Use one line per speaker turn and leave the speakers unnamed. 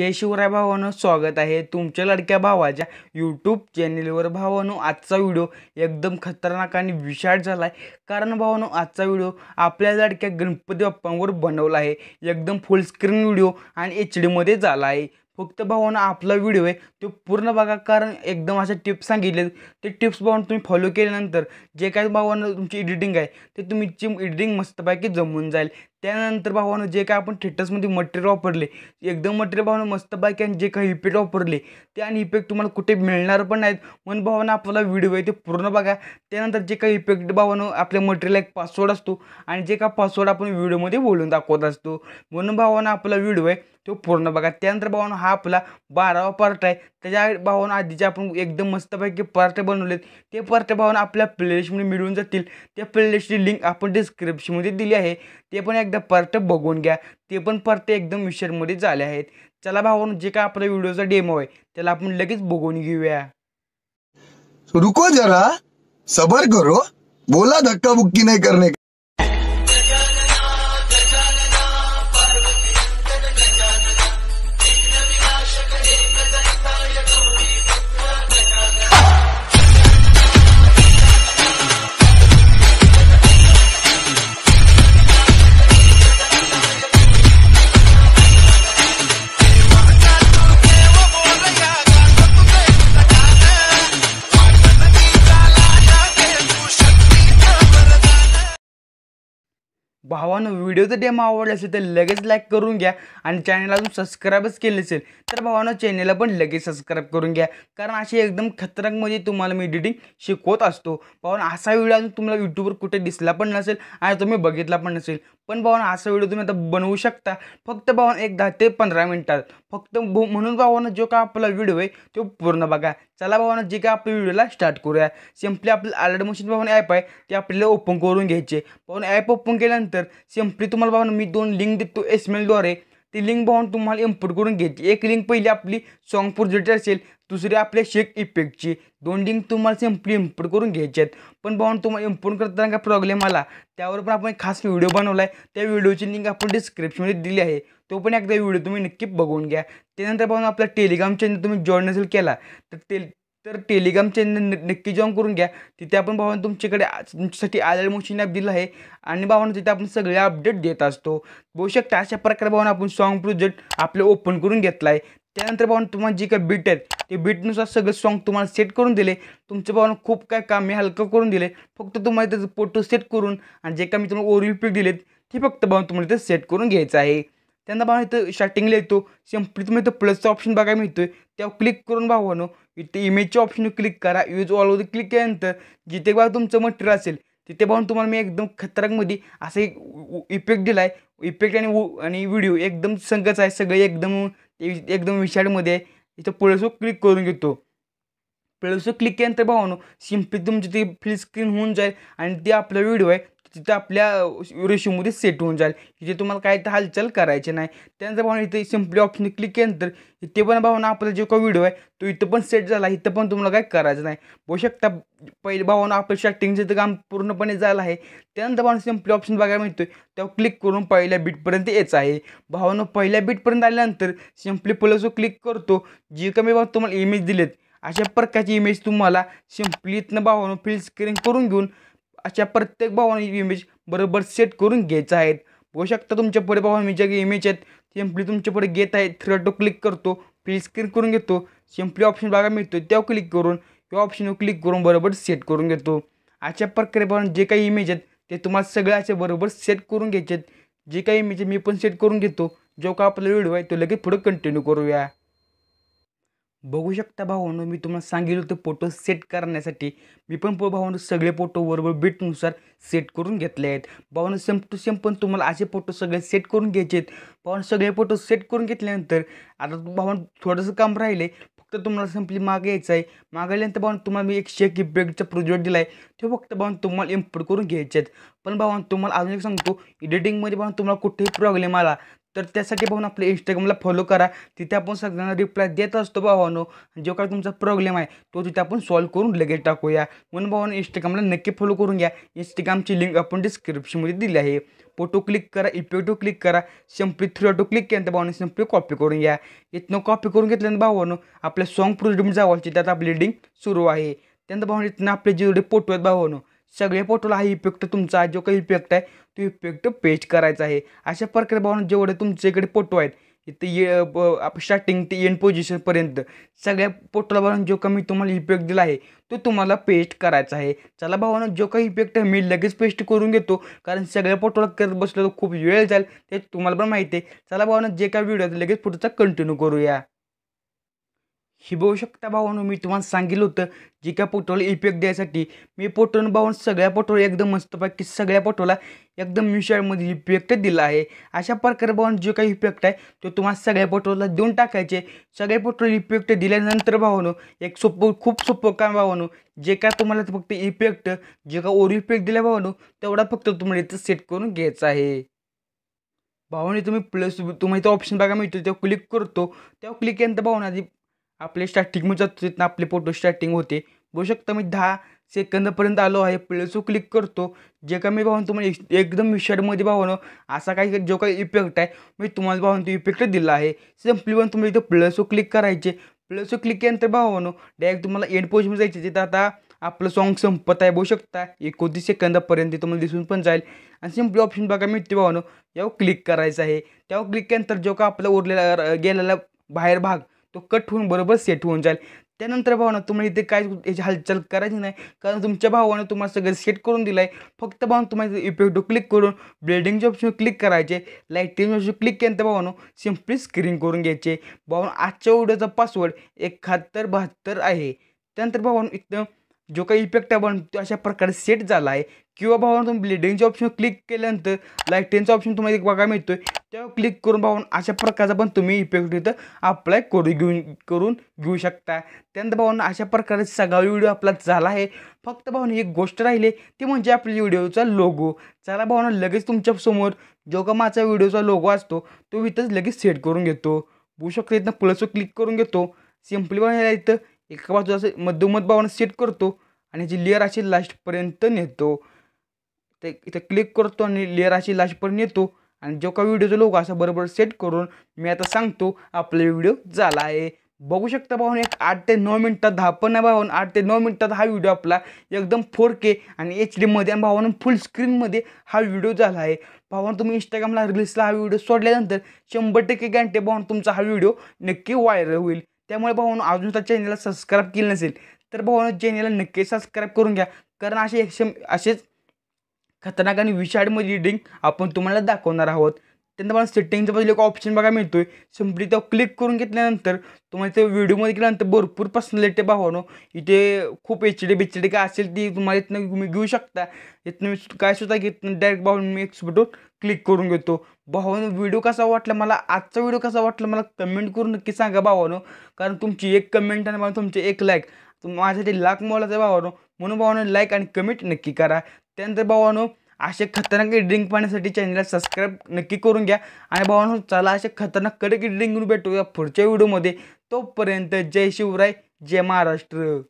जय शिवराय भावानो स्वागत आहे तुमच्या लडक्या भावाच्या यूट्यूब चॅनेलवर भावानो आजचा व्हिडिओ एकदम खतरनाक आणि विशाल झाला आहे कारण भावानो आजचा व्हिडिओ आपल्या लडक्या गणपती बाप्पांवर बनवला आहे एकदम फुल स्क्रीन व्हिडिओ आणि एच डीमध्ये झाला आहे फक्त भावानं आपला व्हिडिओ आहे तो पूर्ण बघा कारण एकदम अशा टिप्स सांगितले ते टिप्स भावानं तुम्ही फॉलो केल्यानंतर जे काय भावानं तुमची एडिटिंग आहे ते तुम्ही एडिटिंग मस्तपैकी जमून जाईल त्यानंतर भावानं जे काय आपण थेटर्समध्ये मटेरियल वापरले एकदम मटेरियल भावानं मस्त बाईक आणि जे काही इफेक्ट वापरले ते आणि इफेक्ट तुम्हाला कुठे मिळणार पण नाहीत म्हणून भावानं आपला व्हिडिओ आहे ते पूर्ण बघा त्यानंतर जे काही इफेक्ट भावानं आपल्या मटेरियल एक पासवर्ड असतो आणि जे काय पासवर्ड आपण व्हिडिओमध्ये बोलून दाखवत असतो म्हणून भावानं आपला व्हिडिओ आहे तो पूर्ण बघा त्यानंतर भावानं हा आपला बारावा पार्ट आहे त्याच्या भावानं आधीचे आपण एकदम मस्तपैकी पार्ट बनवलेत ते पार्ट भावानं आपल्या प्लेलिस्टमध्ये मिळून जातील त्या प्लेलिस्टची लिंक आपण डिस्क्रिप्शनमध्ये दिली आहे ते पण एक एकदा परत बघून घ्या ते पण पर्ट एकदम मध्ये झाले आहेत चला भावना जे काय आपल्या व्हिडिओचा डेमो आहे त्याला आपण लगेच बघून घेऊया रुको जरा सबर करो बोला धक्काबुक्की नाही करणे भावानं जर डेमो आवडला असेल तर लगेच लाईक करून घ्या आणि चॅनल अजून सबस्क्राईबच केले असेल तर भावानं चॅनलला पण लगेच सबस्क्राईब करून घ्या कारण अशी एकदम म्हणजे तुम्हाला मी एडिटिंग शिकवत असतो भावानं असा व्हिडिओ अजून तुम्हाला यूट्यूबवर कुठे दिसला पण नसेल आणि तुम्ही बघितला पण नसेल पण भावानं असा व्हिडिओ तुम्ही आता बनवू शकता फक्त भावानं एक दहा ते पंधरा मिनटात फक्त भो म्हणून भावानं जो का आपला व्हिडिओ आहे तो पूर्ण बघा चला भावानं जे काय आपल्या व्हिडिओला स्टार्ट करूया सिम्पली आपलं अलर्ट मशीन भावानं ॲप आहे ते आपल्याला ओपन करून घ्यायचे पाहून ॲप ओपन केल्यानंतर सिम्पली तुम्हाला भावना मी दोन लिंक देतो एस द्वारे ती लिंक बघून तुम्हाला इम्पोर्ट करून घ्यायची एक लिंक पहिली आपली सॉन्ग प्रोजेक्टची असेल दुसरी आपल्या शेक इफेक्टची दोन लिंक तुम्हाला सिम्पली इम्पोर्ट करून घ्यायचे आहेत पण बघून तुम्हाला इम्पोर्ट करताना काय प्रॉब्लेम आला त्यावर पण आपण खास व्हिडिओ बनवला आहे त्या व्हिडिओची लिंक आपण डिस्क्रिप्शनमध्ये दिली आहे तो पण एकदा व्हिडिओ तुम्ही नक्की बघून घ्या त्यानंतर पाहून आपला टेलिग्राम चॅनल तुम्ही जॉईन असेल केला तर ते तर टेलिग्राम चॅनल नक्की जॉईन करून घ्या तिथे आपण भावानं तुमच्याकडे तुमच्यासाठी आलेले मोशन ॲप दिलं आहे आणि भावानं तिथे आपण सगळे अपडेट देत असतो बघू शकता अशा प्रकारे भावानं आपण सॉन्ग प्रोजेक्ट आपलं ओपन करून घेतला आहे त्यानंतर भावना तुम्हाला जे काही बीट आहेत ते बीटनुसार सगळं सॉन्ग तुम्हाला सेट करून दिले तुमच्या भावानं खूप काय काम हे हलकं करून दिले फक्त तुम्हाला त्याचं फोटो सेट करून आणि जे काय मी तुम्हाला ओरिल पिक दिलेत ते फक्त भावना तुम्हाला ते सेट करून घ्यायचं आहे त्यांना भावना इथं स्टार्टिंगला येतो सिम्पली तुम्ही इथं प्लसचा ऑप्शन बघायला मिळतो त्यावर क्लिक करून भावानो इथे इमेजच्या ऑप्शन क्लिक करा यूज ऑल ऑलवर क्लिक केल्यानंतर जिथे बघा तुमचं मटेरियल असेल तिथे पाहून तुम्हाला मी एकदम खतरकमध्ये असं एक इफेक्ट दिला आहे इफेक्ट आणि आणि व्हिडिओ एकदम संगच आहे सगळे एकदम एकदम विशाळमध्ये आहे इथं पुढे क्लिक करून घेतो पुढे क्लिक केल्यानंतर भावानो सिम्पली तुमची ती फुल स्क्रीन होऊन जाईल आणि ते आपला व्हिडिओ आहे तिथं आपल्या रेशोमध्ये सेट होऊन जाईल इथे तुम्हाला काय तर हालचाल करायचे नाही त्यानंतर भावना इथे सिम्पली ऑप्शन क्लिक केल्यानंतर इथे पण भावना आपला जो का व्हिडिओ आहे तो इथं पण सेट झाला इथं पण तुम्हाला काय करायचं नाही बघू शकता पहिले भावना आपलं शॅक्टिंगचं तर काम पूर्णपणे झालं आहे त्यानंतर भावना सिम्पली ऑप्शन बघायला मिळतो तेव्हा क्लिक करून पहिल्या बीटपर्यंत यायचं आहे भावना पहिल्या बीटपर्यंत आल्यानंतर सिम्पली जो क्लिक करतो जी कमी भाव तुम्हाला इमेज दिलेत अशा प्रकारची इमेज तुम्हाला सिम्पली इथनं भावना फिल स्क्रीन करून घेऊन अशा प्रत्येक भावाने इमेज बरोबर सेट करून घ्यायचं आहेत बघू शकता तुमच्या पुढे भावा मी ज्या इमेज आहेत सिम्पली तुमच्या पुढे घेत आहे थ्री टू क्लिक करतो फिल स्क्रीन करून घेतो सिम्पली ऑप्शन बघा मिळतो त्यावर क्लिक करून किंवा ऑप्शनवर क्लिक करून बरोबर सेट करून घेतो अशा प्रकारे जे काही इमेज आहेत ते तुम्हाला सगळ्या असे बरोबर सेट करून घ्यायचे आहेत जे काही इमेज मी पण सेट करून घेतो जो का आपला व्हिडिओ आहे तो लगेच पुढे कंटिन्यू करूया बघू शकता भावांनो मी तुम्हाला सांगितलं होतं फोटो सेट करण्यासाठी मी पण भावांनो सगळे फोटो बरोबर बीटनुसार सेट करून घेतले आहेत भावानं सेम टू सेम पण तुम्हाला असे फोटो सगळे सेट करून घ्यायचे आहेत भावानं सगळे फोटो सेट करून घेतल्यानंतर आता भावान थोडंसं काम राहिले फक्त तुम्हाला संपली माग यायचं आहे मागल्यानंतर भावांनो तुम्हाला मी एक शेक इफेक्टचा प्रोजेक्ट दिला आहे तो फक्त भावान तुम्हाला इम्पोर्ट करून घ्यायचे आहेत पण भावान तुम्हाला अजून एक सांगतो एडिटिंगमध्ये भावान तुम्हाला कुठेही प्रॉब्लेम आला तर त्यासाठी पाहून आपल्या इंस्टाग्रामला फॉलो करा तिथे आपण सगळ्यांना रिप्लाय देत असतो भावानो जो काय तुमचा प्रॉब्लेम आहे तो तिथे आपण सॉल्व करून लगेच टाकूया म्हणून भावानो इंस्टाग्रामला नक्की फॉलो करून घ्या इंस्टाग्रामची लिंक आपण डिस्क्रिप्शनमध्ये दिली आहे फोटो क्लिक करा टू क्लिक करा सिम्पली थ्री टू क्लिक केल्यानंतर भावाने सिम्पली कॉपी करून घ्या इथनं कॉपी करून घेतल्यानंतर भावानो आपल्या सॉन्ग प्रोजेक्ट जावायची त्यात आपली लिडिंग सुरू आहे त्यानंतर भावाने इथनं आपले जेवढे फोटो आहेत भावानो सगळ्या फोटोला हा इफेक्ट तुमचा जो काही इफेक्ट आहे तो इफेक्ट पेस्ट करायचा आहे अशा प्रकारे भावना जेवढे तुमच्याकडे फोटो आहेत इथे ये स्टार्टिंग ते एंड पोझिशनपर्यंत सगळ्या पोटोला भरून जो मी तुम्हाला इफेक्ट दिला आहे तो तुम्हाला पेस्ट करायचा आहे चला भावानं जो काही इफेक्ट आहे मी लगेच पेस्ट करून घेतो कारण सगळ्या पोटोला करत बसलो खूप वेळ जाईल ते तुम्हाला पण माहिती आहे चला भावानं जे काय व्हिडिओ लगेच पुढचा कंटिन्यू करूया ही शकता भावानो मी तुम्हाला सांगितलं होतं जे काय पोटोला इफेक्ट द्यायसाठी मी पोटोन भावून सगळ्या पोटोला एकदम मस्तपैकी सगळ्या पोटोला एकदम मिशाळमध्ये इफेक्ट दिला आहे अशा प्रकारे भावून जे काही इफेक्ट आहे तो तुम्हाला सगळ्या पोटोला देऊन टाकायचे सगळ्या पोटोला इफेक्ट दिल्यानंतर भावानो एक सोपं खूप सोपं काम भावानो जे काय तुम्हाला फक्त इफेक्ट जे काय ओर इफेक्ट दिल्या भावानो तेवढा फक्त तुम्हाला इथं सेट करून घ्यायचं आहे भावने तुम्ही प्लस तुम्हाला इथं ऑप्शन बघा मिळतो तेव्हा क्लिक करतो तेव्हा क्लिक केल्यानंतर भावना आधी आपले स्टार्टिंग जातो तिथनं आपले फोटो स्टार्टिंग होते बघू शकता मी दहा सेकंदपर्यंत आलो आहे प्लेसू क्लिक करतो जे का मी भावन तुम्हाला एकदम विषाडमध्ये भावनो असा काही जो काही इफेक्ट आहे मी तुम्हाला भावन तो इफेक्ट दिला आहे सिम्पली पण तुम्ही इथं प्लसू क्लिक करायचे प्लसू क्लिक केल्यानंतर भावनो डायरेक्ट तुम्हाला एंड पोस्टमध्ये जायचे तिथं आता आपलं सॉन्ग संपत आहे बघू शकता एकोणतीस सेकंदापर्यंत तुम्हाला दिसून पण जाईल आणि सिम्पली ऑप्शन बघा मिळते भावनो यावर क्लिक करायचं आहे त्यावर क्लिक केल्यानंतर जो का आपला उरलेला गेलेला बाहेर भाग तो कट होऊन बरोबर सेट होऊन जाईल त्यानंतर भावानं तुम्हाला इथे काय याची हालचाल करायची नाही कारण तुमच्या भावानं तुम्हाला सगळं सेट करून दिलं आहे फक्त भावनं तुम्हाला इफेक्टो क्लिक करून ब्लेडिंगचे ऑप्शन क्लिक करायचे लाईटिंगचे ऑप्शन क्लिक केल्यानंतर भावानं सिम्पली स्क्रीन करून घ्यायचे भावानं आजच्या व्हिडिओचा पासवर्ड एकाहत्तर बहात्तर आहे त्यानंतर भावानं इथं जो काही इफेक्ट आहे पण तो अशा प्रकारे सेट झाला आहे किंवा भावना तुम्ही ब्लिडिंगचे ऑप्शन क्लिक केल्यानंतर लाईटिंगचा ऑप्शन तुम्हाला एक बघा मिळतो आहे त्यावर क्लिक करून भावन अशा प्रकारचा पण तुम्ही इफेक्ट इथं अप्लाय करू घेऊन करून घेऊ शकता त्यानंतर भावना अशा प्रकारे सगळा व्हिडिओ आपला झाला आहे फक्त भावनं एक गोष्ट राहिली ती म्हणजे आपल्या व्हिडिओचा लोगो चला भावना लगेच तुमच्यासमोर जो का माझा व्हिडिओचा लोगो असतो तो इथंच लगेच सेट करून घेतो होऊ शकतो इथनं प्लसवर क्लिक करून घेतो सिम्पली बनायला इथं एका बाजूला मधोमध भावना सेट करतो आणि जी लेअर अशी लास्टपर्यंत नेतो ते इथं क्लिक करतो आणि लेअर अशी लास्टपर्यंत नेतो आणि जो का व्हिडिओचा लोक असा बरोबर सेट करून मी आता सांगतो आपला व्हिडिओ झाला आहे बघू शकता भाऊन एक आठ ते नऊ मिनटात दहा पण नाही भाऊन आठ ते नऊ मिनटात हा व्हिडिओ आपला एकदम फोर के आणि एच डीमध्ये आणि भावानं फुल स्क्रीनमध्ये हा व्हिडिओ झाला आहे भावानं तुम्ही इंस्टाग्रामला रील्सला हा व्हिडिओ सोडल्यानंतर शंभर टक्के घंटे भावानं तुमचा हा व्हिडिओ नक्की व्हायरल होईल त्यामुळे भावानं अजून त्या चॅनलला सबस्क्राईब केलं नसेल तर भावानं चॅनेलला नक्कीच सबस्क्राईब करून घ्या कारण असे एकशे असेच खतरनाक आणि मध्ये रिडिंग आपण तुम्हाला दाखवणार आहोत त्यानंतर मला सेटिंगचा पहिले एक ऑप्शन बघा मिळतोय आहे सिम्पली तो क्लिक करून घेतल्यानंतर तुम्हाला ते व्हिडिओमध्ये गेल्यानंतर भरपूर पर्सनॅलिटी भावानो इथे खूप एच डी बिच डी काय असेल ती तुम्हाला इथनं तुम्ही घेऊ शकता इथनं काय सुद्धा घेत डायरेक्ट भाऊन मी एक्सबटून क्लिक करून घेतो भावानो व्हिडिओ कसा वाटला मला आजचा व्हिडिओ कसा वाटला मला कमेंट करून नक्की सांगा भावानो कारण तुमची एक कमेंट आणि मला तुमचे एक लाईक तुम्ही माझ्यासाठी लाख मोलाचं भावानो म्हणून भावानो लाईक आणि कमेंट नक्की करा त्यानंतर भावानो असे खतरनाक ड्रिंक पाहण्यासाठी चॅनलला सबस्क्राईब नक्की करून घ्या आणि भावानो चला असे खतरनाक कडक ड्रिंक भेटूया पुढच्या व्हिडिओमध्ये तोपर्यंत जय शिवराय जय महाराष्ट्र